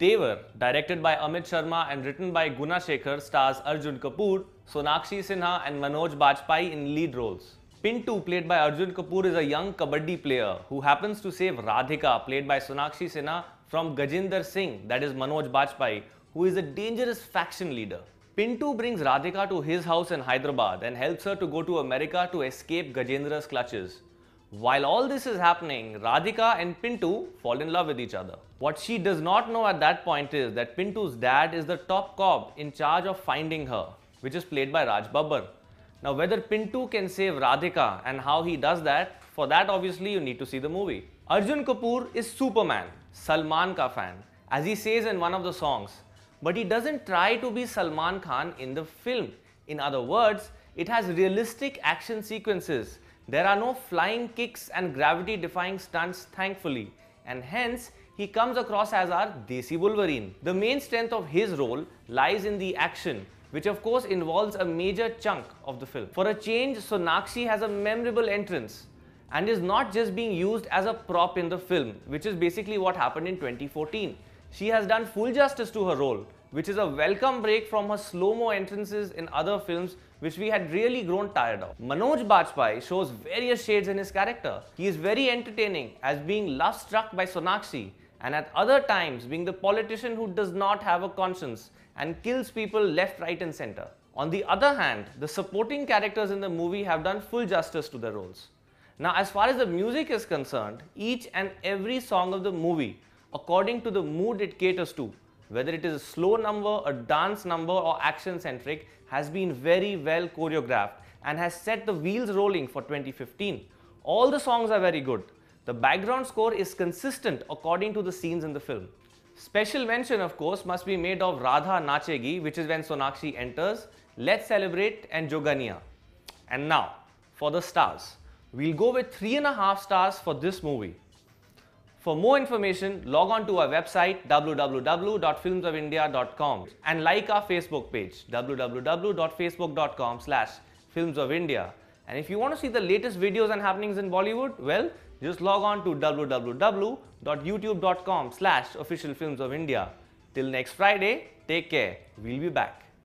Devar, directed by Amit Sharma and written by Guna Shekhar, stars Arjun Kapoor, Sonakshi Sinha, and Manoj Bajpayee in lead roles. Pintu, played by Arjun Kapoor, is a young kabaddi player who happens to save Radhika, played by Sonakshi Sinha, from Gajinder Singh, that is Manoj Bajpayee, who is a dangerous faction leader. Pintu brings Radhika to his house in Hyderabad and helps her to go to America to escape Gajendra's clutches. While all this is happening, Radhika and Pintu fall in love with each other. What she does not know at that point is that Pintu's dad is the top cop in charge of finding her, which is played by Raj Babbar. Now, whether Pintu can save Radhika and how he does that, for that obviously you need to see the movie. Arjun Kapoor is Superman, Salman ka fan, as he says in one of the songs. But he doesn't try to be Salman Khan in the film. In other words, it has realistic action sequences there are no flying kicks and gravity defying stunts, thankfully, and hence he comes across as our Desi Wolverine. The main strength of his role lies in the action, which of course involves a major chunk of the film. For a change, Sonakshi has a memorable entrance and is not just being used as a prop in the film, which is basically what happened in 2014. She has done full justice to her role which is a welcome break from her slow-mo entrances in other films which we had really grown tired of. Manoj Bajpayee shows various shades in his character. He is very entertaining as being love-struck by Sonakshi and at other times being the politician who does not have a conscience and kills people left, right and center. On the other hand, the supporting characters in the movie have done full justice to their roles. Now as far as the music is concerned, each and every song of the movie, according to the mood it caters to, whether it is a slow number, a dance number or action centric has been very well choreographed and has set the wheels rolling for 2015. All the songs are very good. The background score is consistent according to the scenes in the film. Special mention of course must be made of Radha Nachegi which is when Sonakshi enters, Let's Celebrate and Jogania. And now for the stars. We'll go with 3.5 stars for this movie. For more information, log on to our website www.filmsofindia.com and like our Facebook page www.facebook.com slash filmsofindia. And if you want to see the latest videos and happenings in Bollywood, well, just log on to www.youtube.com slash official films of India. Till next Friday, take care. We'll be back.